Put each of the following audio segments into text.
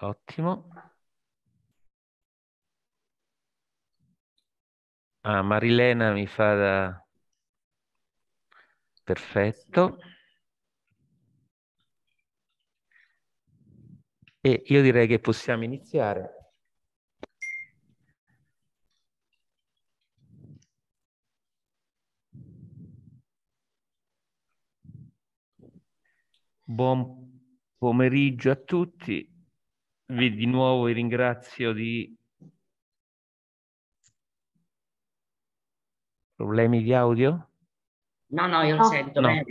Ottimo. Ah, Marilena mi fa da... Perfetto. E io direi che possiamo iniziare. Buon pomeriggio a tutti vi di nuovo vi ringrazio di problemi di audio? No, no, io lo sento no. bene.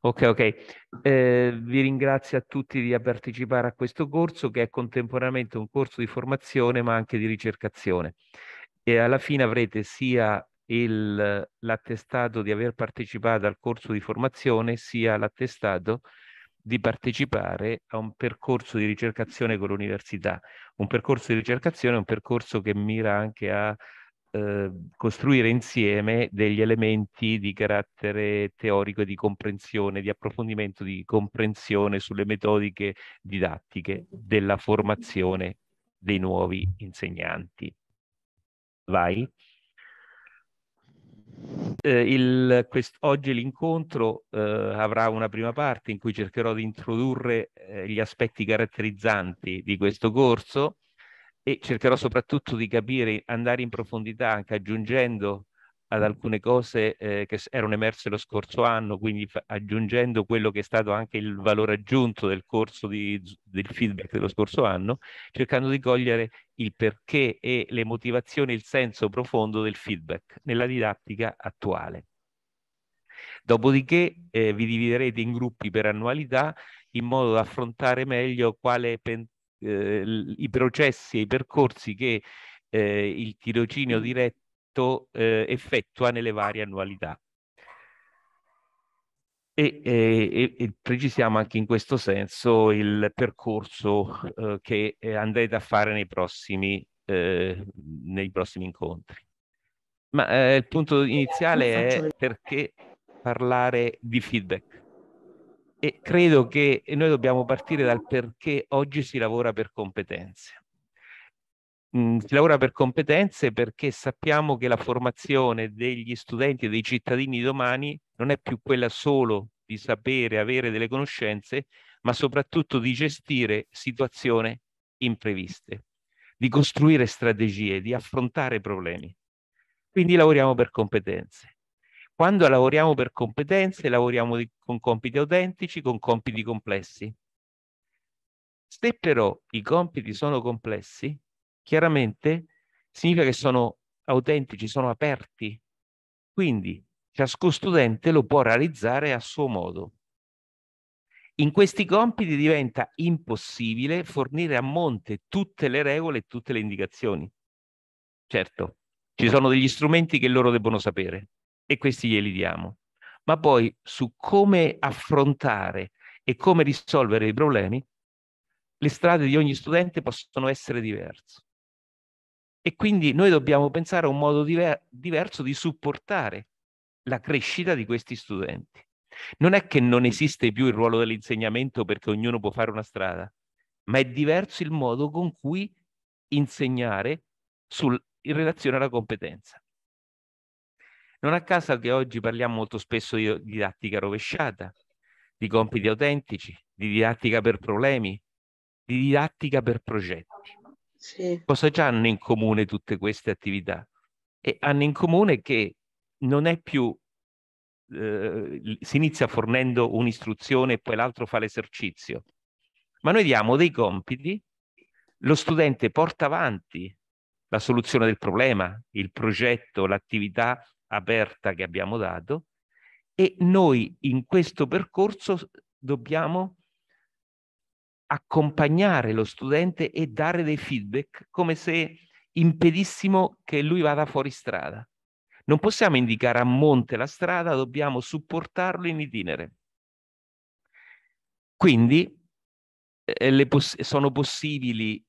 Ok, ok. Eh, vi ringrazio a tutti di partecipare a questo corso che è contemporaneamente un corso di formazione ma anche di ricercazione. E alla fine avrete sia l'attestato di aver partecipato al corso di formazione sia l'attestato di partecipare a un percorso di ricercazione con l'università. Un percorso di ricercazione è un percorso che mira anche a eh, costruire insieme degli elementi di carattere teorico di comprensione, di approfondimento di comprensione sulle metodiche didattiche della formazione dei nuovi insegnanti. Vai. Eh, il, quest, oggi l'incontro eh, avrà una prima parte in cui cercherò di introdurre eh, gli aspetti caratterizzanti di questo corso e cercherò soprattutto di capire, andare in profondità anche aggiungendo ad alcune cose eh, che erano emerse lo scorso anno, quindi aggiungendo quello che è stato anche il valore aggiunto del corso di, del feedback dello scorso anno, cercando di cogliere il perché e le motivazioni, il senso profondo del feedback nella didattica attuale. Dopodiché eh, vi dividerete in gruppi per annualità in modo da affrontare meglio quale pen- eh, i processi e i percorsi che eh, il tirocinio diretto Parlamento eh, effettua nelle varie annualità. E, e, e, precisiamo anche in questo senso il percorso eh, che eh, andrete a fare nei prossimi, eh, nei prossimi incontri. Ma eh, il punto iniziale è perché parlare di feedback. E credo che noi dobbiamo partire dal perché oggi si lavora per competenze. Mhmm, si lavora per competenze perché sappiamo che la formazione degli studenti e dei cittadini di domani non è più quella solo di sapere, avere delle conoscenze, ma soprattutto di gestire situazioni impreviste, di costruire strategie, di affrontare problemi. Quindi lavoriamo per competenze. Quando lavoriamo per competenze, lavoriamo di, con compiti autentici, con compiti complessi. Se però i compiti sono complessi, chiaramente significa che sono autentici, sono aperti. Quindi ciascun studente lo può realizzare a suo modo. In questi compiti diventa impossibile fornire a monte tutte le regole e tutte le indicazioni. Certo, ci sono degli strumenti che loro debbono sapere e questi glieli diamo, ma poi su come affrontare e come risolvere i problemi, le strade di ogni studente possono essere diverse. E quindi noi dobbiamo pensare a un modo diver- diverso di supportare la crescita di questi studenti. Non è che non esiste più il ruolo dell'insegnamento perché ognuno può fare una strada, ma è diverso il modo con cui insegnare sul, in relazione alla competenza. Non a caso che oggi parliamo molto spesso di didattica rovesciata, di compiti autentici, di didattica per problemi, di didattica per progetti. Sì. Cosa già hanno in comune tutte queste attività? E hanno in comune che non è più, eh, si inizia fornendo un'istruzione e poi l'altro fa l'esercizio, ma noi diamo dei compiti, lo studente porta avanti la soluzione del problema, il progetto, l'attività aperta che abbiamo dato e noi in questo percorso dobbiamo accompagnare lo studente e dare dei feedback come se impedissimo che lui vada fuori strada. Non possiamo indicare a monte la strada, dobbiamo supportarlo in itinere. Quindi eh, poss sono possibili,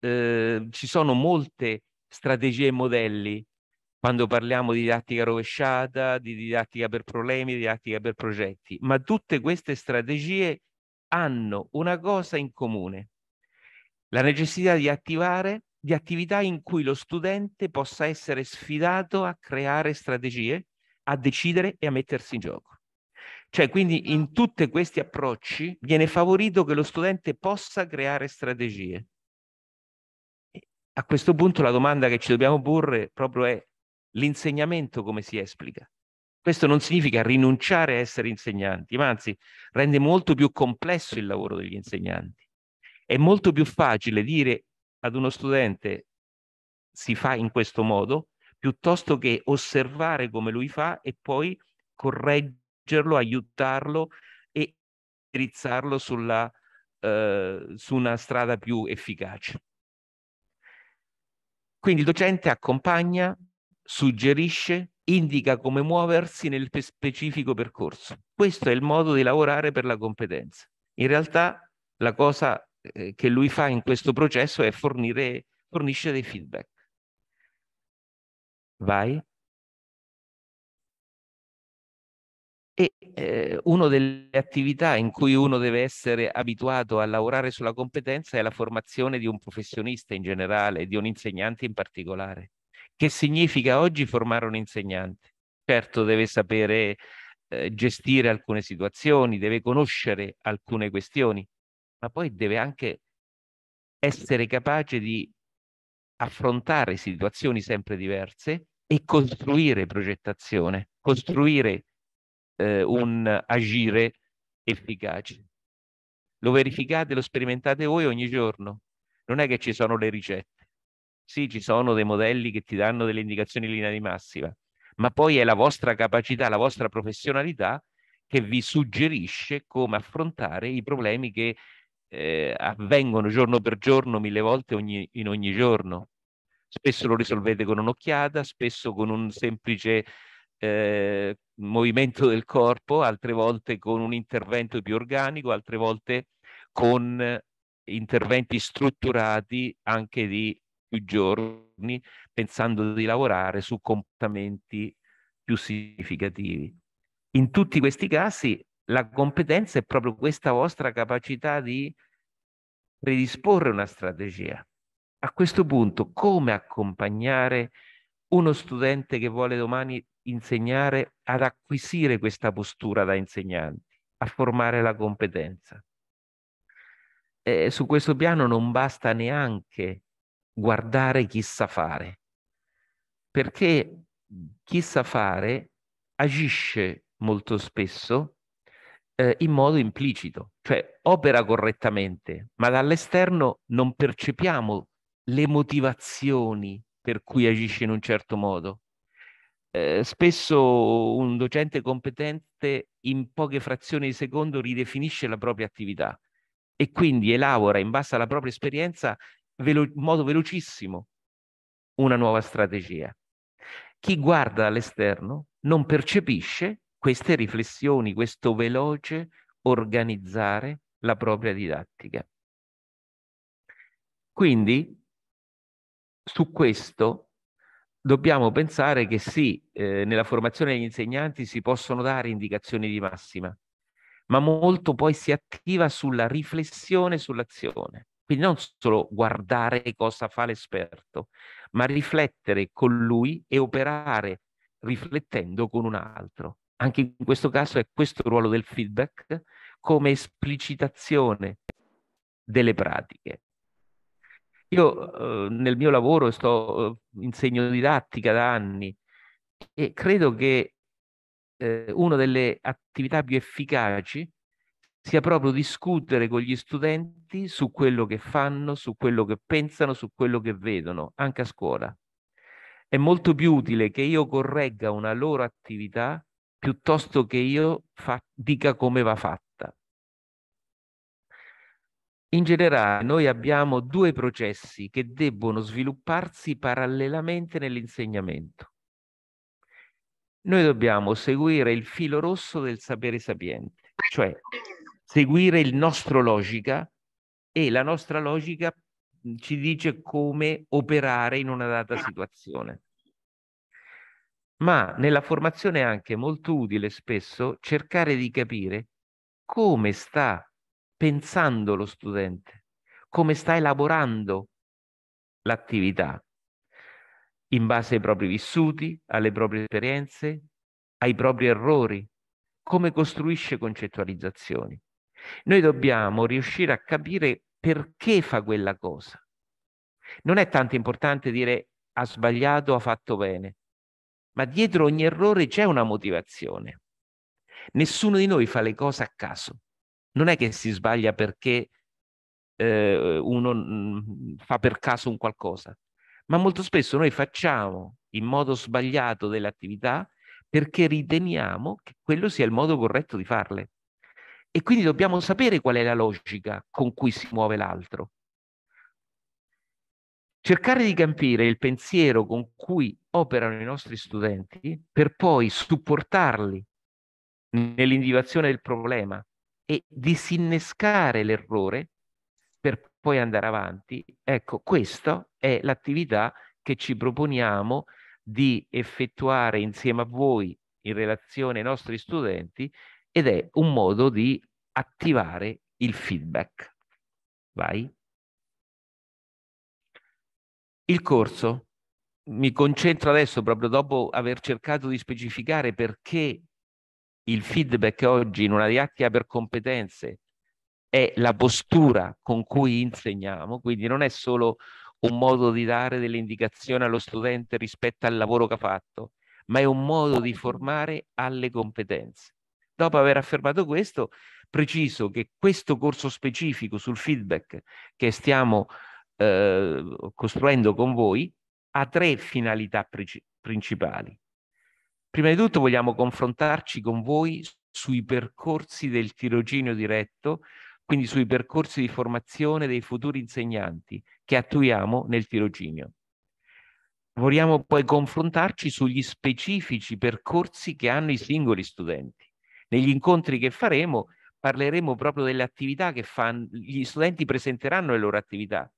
eh, ci sono molte strategie e modelli quando parliamo di didattica rovesciata, di didattica per problemi, di didattica per progetti, ma tutte queste strategie hanno una cosa in comune, la necessità di attivare di attività in cui lo studente possa essere sfidato a creare strategie, a decidere e a mettersi in gioco. Cioè, quindi in esatto. tutti questi approcci viene favorito che lo studente possa creare strategie. A questo punto la domanda che ci dobbiamo porre proprio è l'insegnamento come si esplica? Questo non significa rinunciare a essere insegnanti, ma anzi rende molto più complesso il lavoro degli insegnanti. È molto più facile dire ad uno studente si fa in questo modo, piuttosto che osservare come lui fa e poi correggerlo, aiutarlo e indirizzarlo sulla, eh, su una strada più efficace. Quindi il docente accompagna, suggerisce, indica come muoversi nel specifico percorso. Questo è il modo di lavorare per la competenza. In realtà la cosa eh, che lui fa in questo processo è fornire, fornisce dei feedback. Vai. E eh, una delle attività in cui uno deve essere abituato a lavorare sulla competenza è la formazione di un professionista in generale, di un insegnante in particolare. Che significa oggi formare un insegnante? Certo deve sapere eh, gestire alcune situazioni, deve conoscere alcune questioni, ma poi deve anche essere capace di affrontare situazioni sempre diverse e costruire progettazione, costruire eh, un agire efficace. Lo verificate, lo sperimentate voi ogni giorno. Non è che ci sono le ricette. Sì, ci sono dei modelli che ti danno delle indicazioni in linea di massima, ma poi è la vostra capacità, la vostra professionalità che vi suggerisce come affrontare i problemi che eh, avvengono giorno per giorno, mille volte ogni, in ogni giorno. Spesso lo ecco. risolvete con un'occhiata, spesso con un semplice eh, movimento del corpo, altre volte con un intervento più organico, altre volte con interventi strutturati anche di i giorni pensando di lavorare su comportamenti più significativi. In tutti questi casi la competenza è proprio questa vostra capacità di predisporre una strategia. A questo punto, come accompagnare uno studente che vuole domani insegnare ad acquisire questa postura da insegnante, a formare la competenza? E eh, su questo piano non basta neanche guardare chi sa fare, perché chi sa fare agisce molto spesso eh, in modo implicito, cioè opera correttamente, ma dall'esterno non percepiamo le motivazioni per cui agisce in un certo modo. Eh, spesso un docente competente in poche frazioni di secondo ridefinisce la propria attività e quindi elabora in base alla propria esperienza velo- in modo velocissimo una nuova strategia. Chi guarda dall'esterno non percepisce queste riflessioni, questo veloce organizzare la propria didattica. Quindi su questo dobbiamo pensare che sì, eh, nella formazione degli insegnanti si possono dare indicazioni di massima, ma molto poi si attiva sulla riflessione sull'azione. Quindi non solo guardare cosa fa l'esperto, ma riflettere con lui e operare riflettendo con un altro. Anche in questo caso è questo il ruolo del feedback come esplicitazione delle pratiche. Io eh, nel mio lavoro sto, eh, insegno didattica da anni e credo che eh, una delle attività più efficaci sia proprio discutere con gli studenti su quello che fanno, su quello che pensano, su quello che vedono, anche a scuola. È molto più utile che io corregga una loro attività piuttosto che io fa- dica come va fatta. In generale noi abbiamo due processi che debbono svilupparsi parallelamente nell'insegnamento. Noi dobbiamo seguire il filo rosso del sapere sapiente, cioè seguire il nostro logica e la nostra logica ci dice come operare in una data situazione. Ma nella formazione è anche molto utile spesso cercare di capire come sta pensando lo studente, come sta elaborando l'attività, in base ai propri vissuti, alle proprie esperienze, ai propri errori, come costruisce concettualizzazioni. Noi dobbiamo riuscire a capire perché fa quella cosa. Non è tanto importante dire ha sbagliato, ha fatto bene, ma dietro ogni errore c'è una motivazione. Nessuno di noi fa le cose a caso. Non è che si sbaglia perché eh, uno mm, fa per caso un qualcosa, ma molto spesso noi facciamo in modo sbagliato delle attività perché riteniamo che quello sia il modo corretto di farle. E quindi dobbiamo sapere qual è la logica con cui si muove l'altro. Cercare di capire il pensiero con cui operano i nostri studenti per poi supportarli nell'individuazione del problema e disinnescare l'errore per poi andare avanti. Ecco, questa è l'attività che ci proponiamo di effettuare insieme a voi in relazione ai nostri studenti ed è un modo di attivare il feedback. Vai. Il corso. Mi concentro adesso, proprio dopo aver cercato di specificare perché il feedback oggi in una didattica per competenze è la postura con cui insegniamo, quindi non è solo un modo di dare delle indicazioni allo studente rispetto al lavoro che ha fatto, ma è un modo di formare alle competenze. Dopo aver affermato questo, preciso che questo corso specifico sul feedback che stiamo eh, costruendo con voi ha tre finalità principali. Prima di tutto vogliamo confrontarci con voi sui percorsi del tirocinio diretto, quindi sui percorsi di formazione dei futuri insegnanti che attuiamo nel tirocinio. Vogliamo poi confrontarci sugli specifici percorsi che hanno i singoli studenti negli incontri che faremo parleremo proprio delle attività che fanno, gli studenti presenteranno le loro attività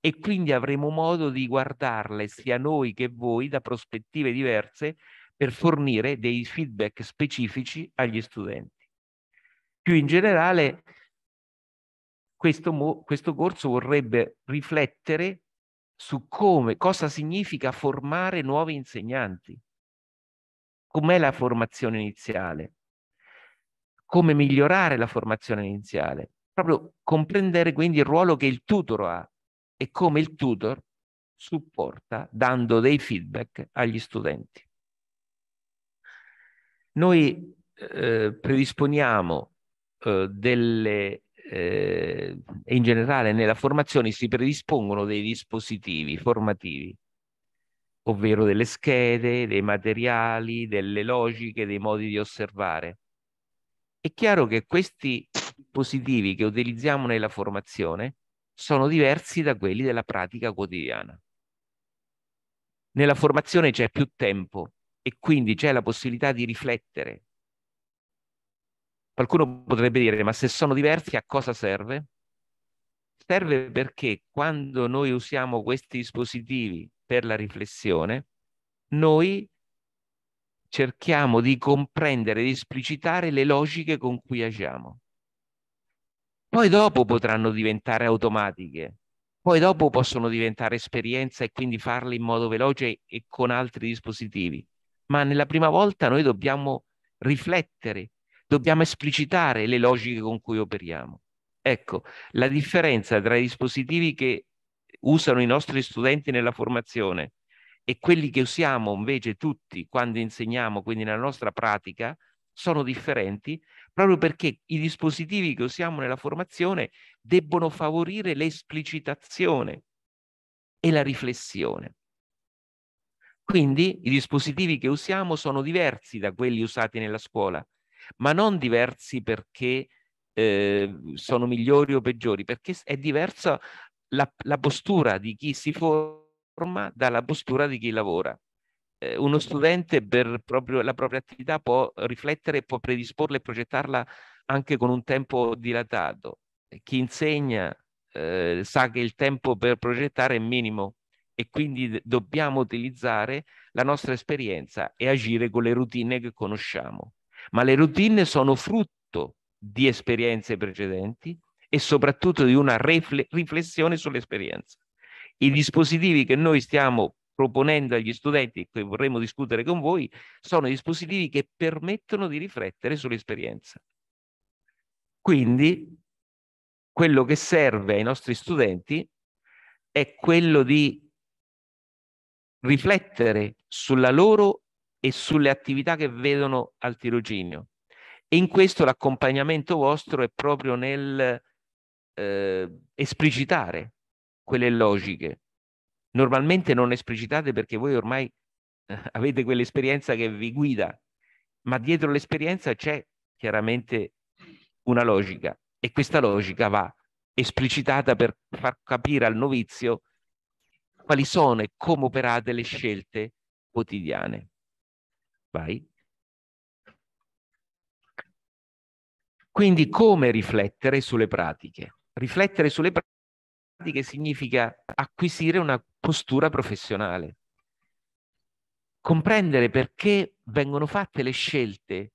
e quindi avremo modo di guardarle sia noi che voi da prospettive diverse per fornire dei feedback specifici agli studenti. Più in generale, questo, questo corso vorrebbe riflettere su come, cosa significa formare nuovi insegnanti, com'è la formazione iniziale, come migliorare la formazione iniziale, proprio comprendere quindi il ruolo che il tutor ha e come il tutor supporta dando dei feedback agli studenti. Noi eh, predisponiamo eh, delle, eh, in generale nella formazione si predispongono dei dispositivi formativi, ovvero delle schede, dei materiali, delle logiche, dei modi di osservare è chiaro che questi positivi che utilizziamo nella formazione sono diversi da quelli della pratica quotidiana. Nella formazione c'è più tempo e quindi c'è la possibilità di riflettere. Qualcuno potrebbe dire, ma se sono diversi a cosa serve? Serve perché quando noi usiamo questi dispositivi per la riflessione, noi cerchiamo di comprendere ed esplicitare le logiche con cui agiamo. Poi dopo potranno diventare automatiche, poi dopo possono diventare esperienza e quindi farle in modo veloce e con altri dispositivi. Ma nella prima volta noi dobbiamo riflettere, dobbiamo esplicitare le logiche con cui operiamo. Ecco, la differenza tra i dispositivi che usano i nostri studenti nella formazione e quelli che usiamo invece tutti quando insegniamo, quindi nella nostra pratica, sono differenti proprio perché i dispositivi che usiamo nella formazione debbono favorire l'esplicitazione e la riflessione. Quindi i dispositivi che usiamo sono diversi da quelli usati nella scuola, ma non diversi perché eh, sono migliori o peggiori, perché è diversa la, la postura di chi si forma forma dalla postura di chi lavora. Eh, uno studente per proprio, la propria attività può riflettere, può predisporla e progettarla anche con un tempo dilatato. Chi insegna eh, sa che il tempo per progettare è minimo e quindi dobbiamo utilizzare la nostra esperienza e agire con le routine che conosciamo. Ma le routine sono frutto di esperienze precedenti e soprattutto di una riflessione sull'esperienza. I dispositivi che noi stiamo proponendo agli studenti e che vorremmo discutere con voi sono dispositivi che permettono di riflettere sull'esperienza. Quindi quello che serve ai nostri studenti è quello di riflettere sulla loro e sulle attività che vedono al tirocinio. E in questo l'accompagnamento vostro è proprio nel eh, esplicitare quelle logiche, normalmente non esplicitate perché voi ormai eh, avete quell'esperienza che vi guida, ma dietro l'esperienza c'è chiaramente una logica e questa logica va esplicitata per far capire al novizio quali sono e come operate le scelte quotidiane. Vai. Quindi come riflettere sulle pratiche? Riflettere sulle pratiche che significa acquisire una postura professionale, comprendere perché vengono fatte le scelte,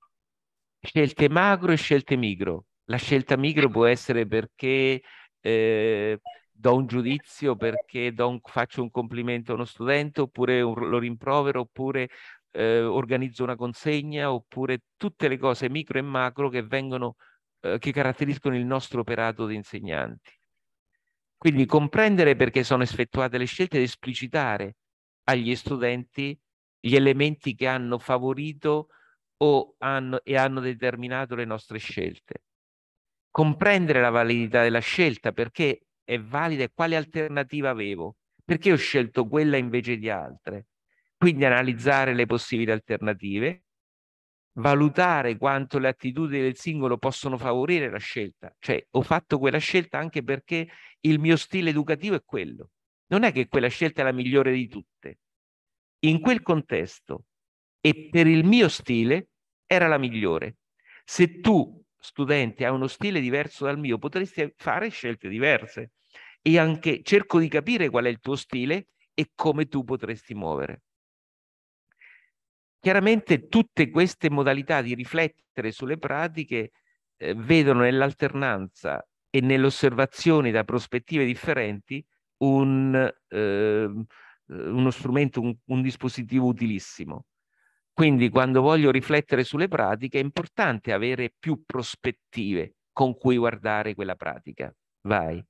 scelte macro e scelte micro. La scelta micro può essere perché eh, do un giudizio, perché un, faccio un complimento a uno studente, oppure un, lo rimprovero, oppure eh, organizzo una consegna, oppure tutte le cose micro e macro che vengono eh, che caratterizzano il nostro operato di insegnanti. Quindi comprendere perché sono effettuate le scelte ed esplicitare agli studenti gli elementi che hanno favorito o hanno, e hanno determinato le nostre scelte. Comprendere la validità della scelta, perché è valida e quale alternativa avevo, perché ho scelto quella invece di altre. Quindi analizzare le possibili alternative valutare quanto le attitudini del singolo possono favorire la scelta, cioè ho fatto quella scelta anche perché il mio stile educativo è quello. Non è che quella scelta è la migliore di tutte. In quel contesto e per il mio stile era la migliore. Se tu, studente, hai uno stile diverso dal mio, potresti fare scelte diverse e anche cerco di capire qual è il tuo stile e come tu potresti muovere. Chiaramente tutte queste modalità di riflettere sulle pratiche eh, vedono nell'alternanza e nell'osservazione da prospettive differenti un, ehm, eh, uno strumento, un, un dispositivo utilissimo. Quindi quando voglio riflettere sulle pratiche è importante avere più prospettive con cui guardare quella pratica. Vai.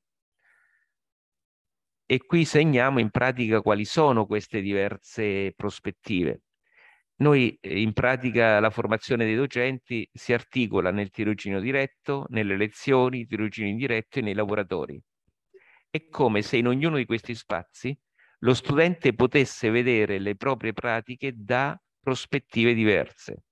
E qui segniamo in pratica quali sono queste diverse prospettive. Noi eh, in pratica la formazione dei docenti si articola nel tirocinio diretto, nelle lezioni, tirocinio indiretto e nei lavoratori. È come se in ognuno di questi spazi lo studente potesse vedere le proprie pratiche da prospettive diverse,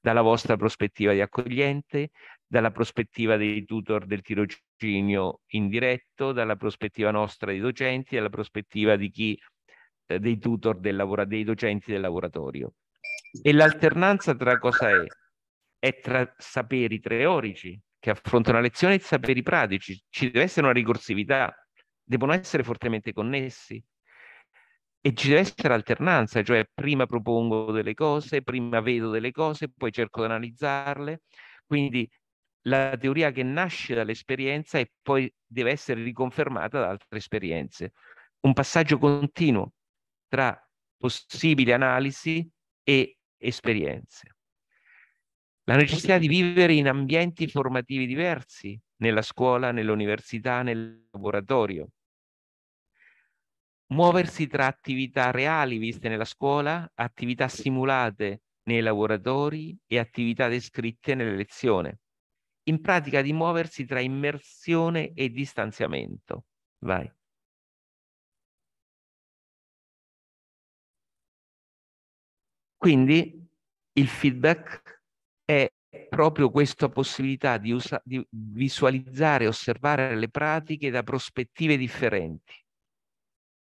dalla vostra prospettiva di accogliente, dalla prospettiva dei tutor del tirocinio indiretto, dalla prospettiva nostra dei docenti, dalla prospettiva di chi, eh, dei tutor del lavora, dei docenti del laboratorio. E l'alternanza tra cosa è? È tra saperi teorici che affrontano la lezione e saperi pratici. Ci deve essere una ricorsività, devono essere fortemente connessi e ci deve essere alternanza, cioè prima propongo delle cose, prima vedo delle cose, poi cerco di analizzarle. Quindi la teoria che nasce dall'esperienza e poi deve essere riconfermata da altre esperienze. Un passaggio continuo tra possibili analisi e esperienze. La necessità di vivere in ambienti formativi diversi, nella scuola, nell'università, nel laboratorio. Muoversi tra attività reali viste nella scuola, attività simulate nei laboratori e attività descritte nelle lezioni. In pratica di muoversi tra immersione e distanziamento. Vai. Quindi il feedback è proprio questa possibilità di, usa- di visualizzare e osservare le pratiche da prospettive differenti.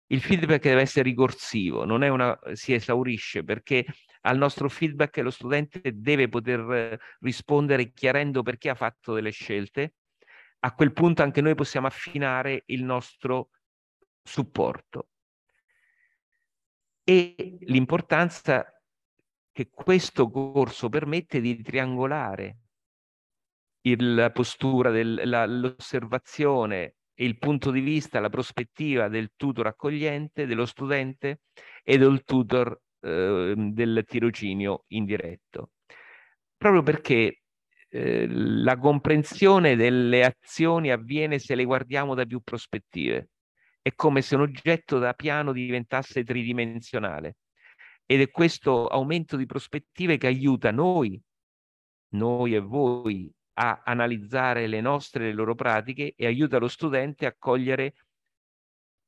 Il feedback deve essere ricorsivo, non è una, si esaurisce perché al nostro feedback lo studente deve poter rispondere chiarendo perché ha fatto delle scelte. A quel punto anche noi possiamo affinare il nostro supporto. E l'importanza che questo corso permette di triangolare il, la postura, l'osservazione e il punto di vista, la prospettiva del tutor accogliente, dello studente e del tutor eh, del tirocinio indiretto. Proprio perché eh, la comprensione delle azioni avviene se le guardiamo da più prospettive. È come se un oggetto da piano diventasse tridimensionale ed è questo aumento di prospettive che aiuta noi, noi e voi, a analizzare le nostre e le loro pratiche e aiuta lo studente a cogliere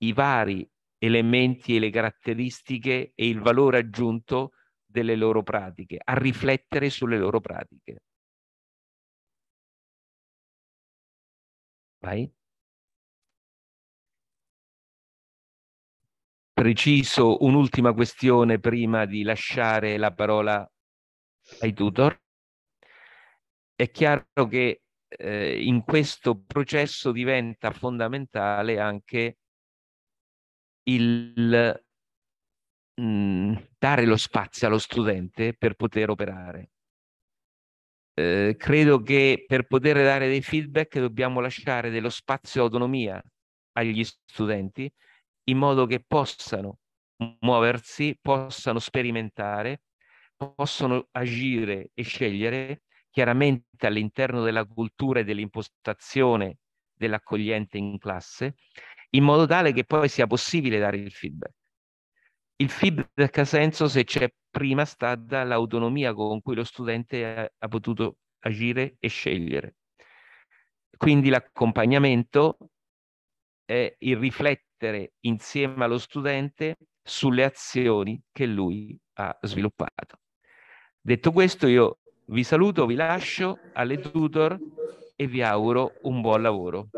i vari elementi e le caratteristiche e il valore aggiunto delle loro pratiche, a riflettere sulle loro pratiche. Vai. preciso, un'ultima questione prima di lasciare la parola ai tutor. È chiaro che eh, in questo processo diventa fondamentale anche il mh, mm, dare lo spazio allo studente per poter operare. Eh, credo che per poter dare dei feedback dobbiamo lasciare dello spazio autonomia agli studenti in modo che possano muoversi, possano sperimentare, possono agire e scegliere chiaramente all'interno della cultura e dell'impostazione dell'accogliente in classe, in modo tale che poi sia possibile dare il feedback. Il feedback ha senso se c'è prima stata l'autonomia con cui lo studente ha, ha potuto agire e scegliere. Quindi l'accompagnamento è il riflettere riflettere insieme allo studente sulle azioni che lui ha sviluppato. Detto questo, io vi saluto, vi lascio alle tutor e vi auguro un buon lavoro.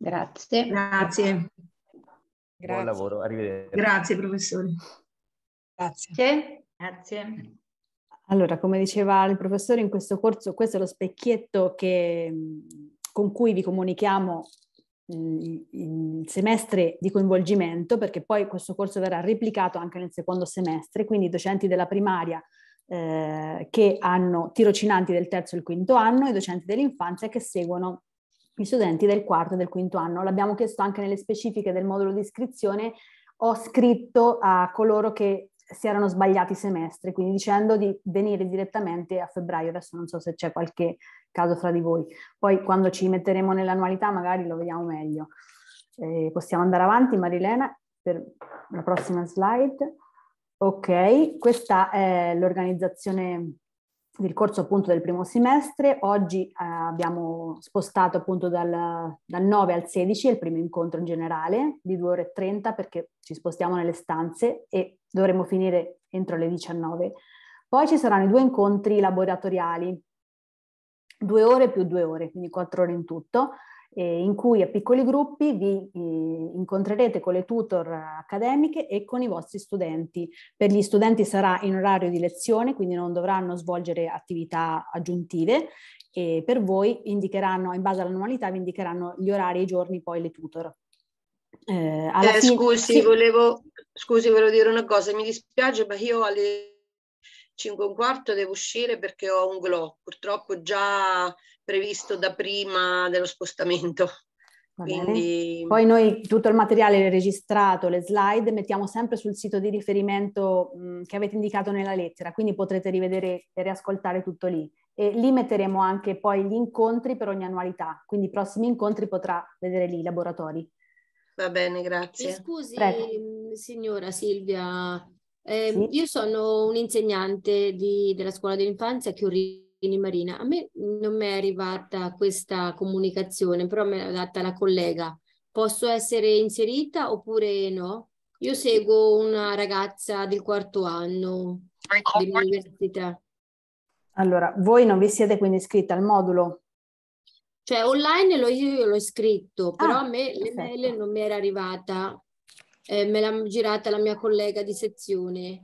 Grazie. Grazie. Buon lavoro, arrivederci. Grazie professore. Grazie. Grazie. Allora, come diceva il professore in questo corso, questo è lo specchietto che, mm, con cui vi comunichiamo mm, il semestre di coinvolgimento, perché poi questo corso verrà replicato anche nel secondo semestre, quindi i docenti della primaria eh, che hanno tirocinanti del terzo e il quinto anno e i docenti dell'infanzia che seguono gli studenti del quarto e del quinto anno. L'abbiamo chiesto anche nelle specifiche del modulo di iscrizione, ho scritto a coloro che si erano sbagliati i semestri, quindi dicendo di venire direttamente a febbraio, adesso non so se c'è qualche caso fra di voi, poi quando ci metteremo nell'annualità magari lo vediamo meglio. Eh, possiamo andare avanti Marilena per la prossima slide. Ok, questa è l'organizzazione del corso appunto del primo semestre. Oggi eh, abbiamo spostato appunto dal, dal, 9 al 16 il primo incontro in generale di 2 ore e 30 perché ci spostiamo nelle stanze e dovremo finire entro le 19. Poi ci saranno i due incontri laboratoriali, due ore più due ore, quindi quattro ore in tutto, eh, in cui a piccoli gruppi vi eh, incontrerete con le tutor accademiche e con i vostri studenti. Per gli studenti sarà in orario di lezione, quindi non dovranno svolgere attività aggiuntive e per voi indicheranno, in base all'annualità, vi indicheranno gli orari e i giorni poi le tutor. Eh, alla eh, fine... scusi, sì. volevo, scusi, volevo dire una cosa, mi dispiace, ma io alle 5 e un quarto devo uscire perché ho un glow, purtroppo già previsto da prima dello spostamento. Quindi... Poi noi tutto il materiale registrato, le slide, mettiamo sempre sul sito di riferimento che avete indicato nella lettera, quindi potrete rivedere e riascoltare tutto lì. E lì metteremo anche poi gli incontri per ogni annualità, quindi i prossimi incontri potrà vedere lì i laboratori. Va bene, grazie. mi scusi Prego. signora Silvia, eh, sì. Io sono un'insegnante di, della scuola dell'infanzia Chiorini Marina. A me non mi è arrivata questa comunicazione, però me l'ha data la collega. Posso essere inserita oppure no? Io seguo una ragazza del quarto anno dell'università. Allora, voi non vi siete quindi iscritta al modulo? Cioè, online l'ho, io l'ho iscritto, però ah, a me l'email non mi era arrivata eh, me l'ha girata la mia collega di sezione.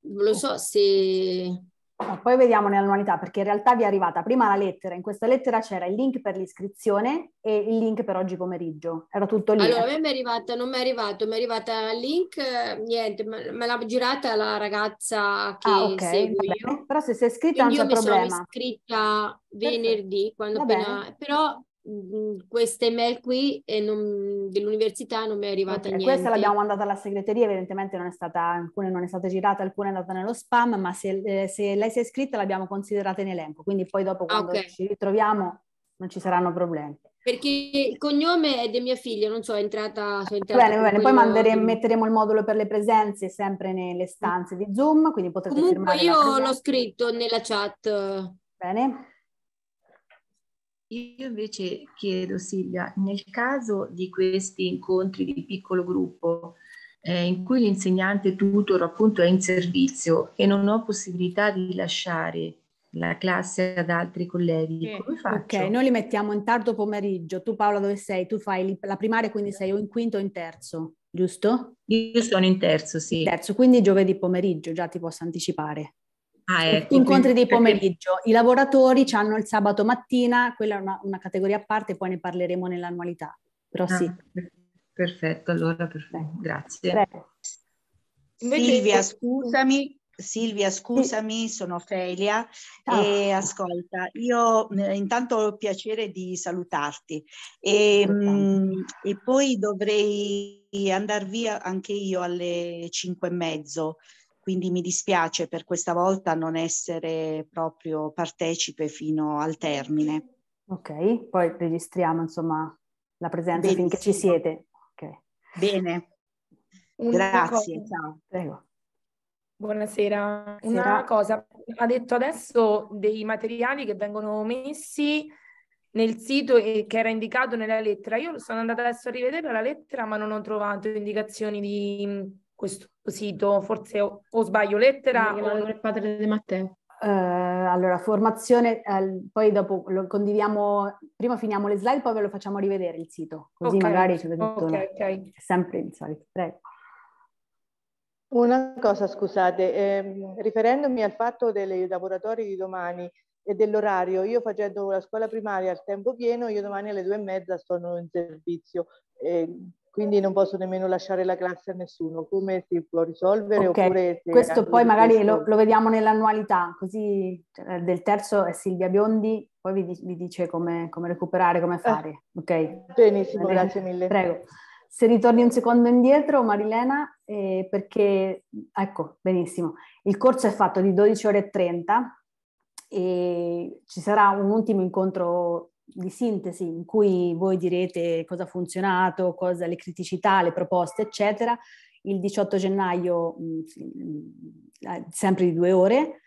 Non lo so se... No, poi vediamo nell'annualità perché in realtà vi è arrivata prima la lettera, in questa lettera c'era il link per l'iscrizione e il link per oggi pomeriggio, era tutto lì. Allora eh. a me mi è arrivata, non mi è arrivato, mi è arrivata il link, eh, niente, me l'ha girata la ragazza che ah, okay, seguo io. Però se sei iscritta Quindi non c'è problema. Io mi sono iscritta venerdì, quando appena... però Mm, questa email qui non, dell'università non mi è arrivata okay, niente. Questa l'abbiamo mandata alla segreteria, evidentemente non è stata, alcune non è stata girata, alcune è andata nello spam, ma se, eh, se lei si è iscritta l'abbiamo considerata in elenco, quindi poi dopo ah, quando okay. ci ritroviamo non ci saranno problemi. Perché il cognome è di mia figlia, non so, è entrata... Sono entrata bene, bene, poi mandere, metteremo il modulo per le presenze sempre nelle stanze di Zoom, quindi potete Comunque firmare... Comunque io l'ho scritto nella chat. Bene. Io invece chiedo Silvia, nel caso di questi incontri di piccolo gruppo eh, in cui l'insegnante tutor appunto è in servizio e non ho possibilità di lasciare la classe ad altri colleghi, eh, come faccio? Ok, noi li mettiamo in tardo pomeriggio, tu Paola dove sei? Tu fai la primaria quindi sei o in quinto o in terzo, giusto? Io sono in terzo, sì. Terzo, quindi giovedì pomeriggio già ti posso anticipare. Ah, ecco, incontri quindi... di pomeriggio. I lavoratori ci hanno il sabato mattina, quella è una, una, categoria a parte, poi ne parleremo nell'annualità. Però ah, sì. Perfetto, allora perfetto. grazie. Prego. Silvia, scusami, Silvia, scusami, sono Felia ah. e ascolta, io intanto ho il piacere di salutarti e, e poi dovrei andare via anche io alle 5 e mezzo quindi mi dispiace per questa volta non essere proprio partecipe fino al termine. Ok, poi registriamo insomma la presenza Benissimo. finché ci siete. Okay. Bene, grazie. Ciao, prego. Buonasera. Buonasera. Una cosa, ha detto adesso dei materiali che vengono messi nel sito e che era indicato nella lettera. Io sono andata adesso a rivedere la lettera, ma non ho trovato indicazioni di questo sito, forse o, o sbaglio lettera. O... Il padre di Matteo. Uh, allora, formazione, uh, poi dopo lo condividiamo, prima finiamo le slide, poi ve lo facciamo rivedere il sito, così okay. magari ci vedo tutto. Okay, okay. Sempre il solito, prego. Una cosa, scusate, eh, riferendomi al fatto dei lavoratori di domani e dell'orario, io facendo la scuola primaria al tempo pieno, io domani alle due e mezza sono in servizio. Eh, quindi non posso nemmeno lasciare la classe a nessuno. Come si può risolvere? Okay. questo poi magari Lo, lo, vediamo nell'annualità, così cioè, del terzo è Silvia Biondi, poi vi, vi dice come, come, recuperare, come ah. fare. Okay. Benissimo, Bene. grazie mille. Prego. Se ritorni un secondo indietro, Marilena, eh, perché, ecco, benissimo, il corso è fatto di 12 ore e 30 e ci sarà un ultimo incontro di sintesi in cui voi direte cosa ha funzionato, cosa, le criticità, le proposte, eccetera. Il 18 gennaio, mm, eh, sempre di due ore,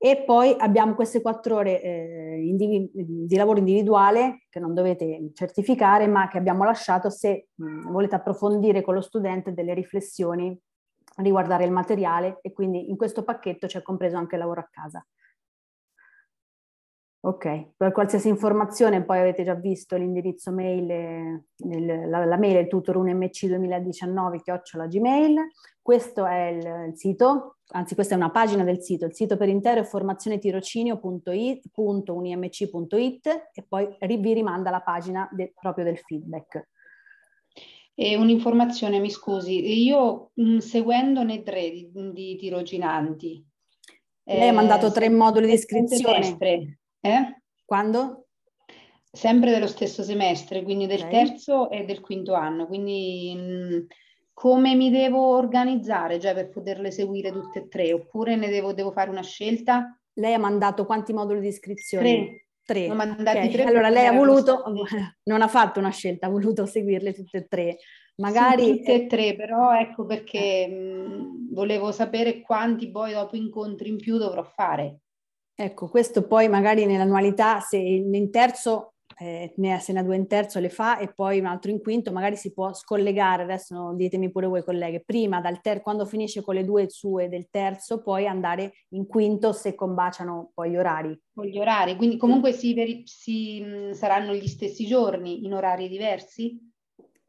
e poi abbiamo queste quattro ore eh, indivi- di lavoro individuale che non dovete certificare, ma che abbiamo lasciato se mh, mm, volete approfondire con lo studente delle riflessioni riguardare il materiale e quindi in questo pacchetto c'è compreso anche il lavoro a casa. Ok, per qualsiasi informazione poi avete già visto l'indirizzo mail, nel, la, la, mail è tutor 1 mc 2019 chiocciola gmail, questo è il, il, sito, anzi questa è una pagina del sito, il sito per intero è formazionetirocinio.unimc.it e poi vi rimanda la pagina de, proprio del feedback. E un'informazione, mi scusi, io mh, seguendone tre di, di tirocinanti, lei ha mandato eh, tre moduli di iscrizione. Eh? Quando? Sempre dello stesso semestre, quindi del okay. terzo e del quinto anno, quindi mh, mm, come mi devo organizzare cioè, per poterle seguire tutte e tre, oppure ne devo, devo fare una scelta? Lei ha mandato quanti moduli di iscrizione? Tre. Tre. Okay. tre. Allora lei ha voluto, non ha fatto una scelta, ha voluto seguirle tutte e tre. Magari... Sì, tutte e tre, però ecco perché mh, eh. mm, volevo sapere quanti poi dopo incontri in più dovrò fare. Ecco, questo poi magari nell'annualità, se in terzo, eh, ne, se ne ha due in terzo le fa e poi un altro in quinto, magari si può scollegare, adesso ditemi pure voi colleghe, prima dal ter- quando finisce con le due sue del terzo, poi andare in quinto se combaciano poi gli orari. Con gli orari, quindi comunque si, si, saranno gli stessi giorni in orari diversi?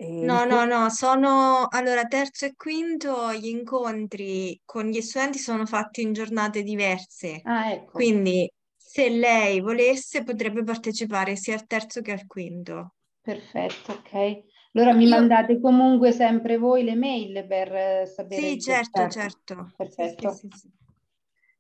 no, no, no, sono allora terzo e quinto gli incontri con gli studenti sono fatti in giornate diverse. Ah, ecco. Quindi se lei volesse potrebbe partecipare sia al terzo che al quinto. Perfetto, ok. Allora mi Io... mandate comunque sempre voi le mail per eh, sapere. Sì, certo, certo. Perfetto. Sì, sì, sì.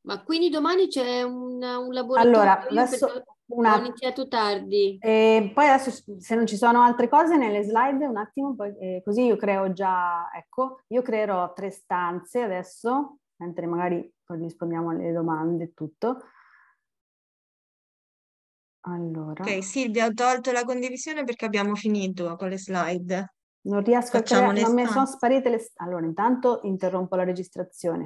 Ma quindi domani c'è un, un laboratorio? Allora, adesso... Perché una... Ho iniziato tardi. E poi adesso, se non ci sono altre cose nelle slide, un attimo, poi, eh, così io creo già, ecco, io creerò tre stanze adesso, mentre magari rispondiamo alle domande e tutto. Allora. Ok, Silvia, ho tolto la condivisione perché abbiamo finito con le slide. Non riesco Facciamo a creare, non mi sono sparite le... Allora, intanto interrompo la registrazione.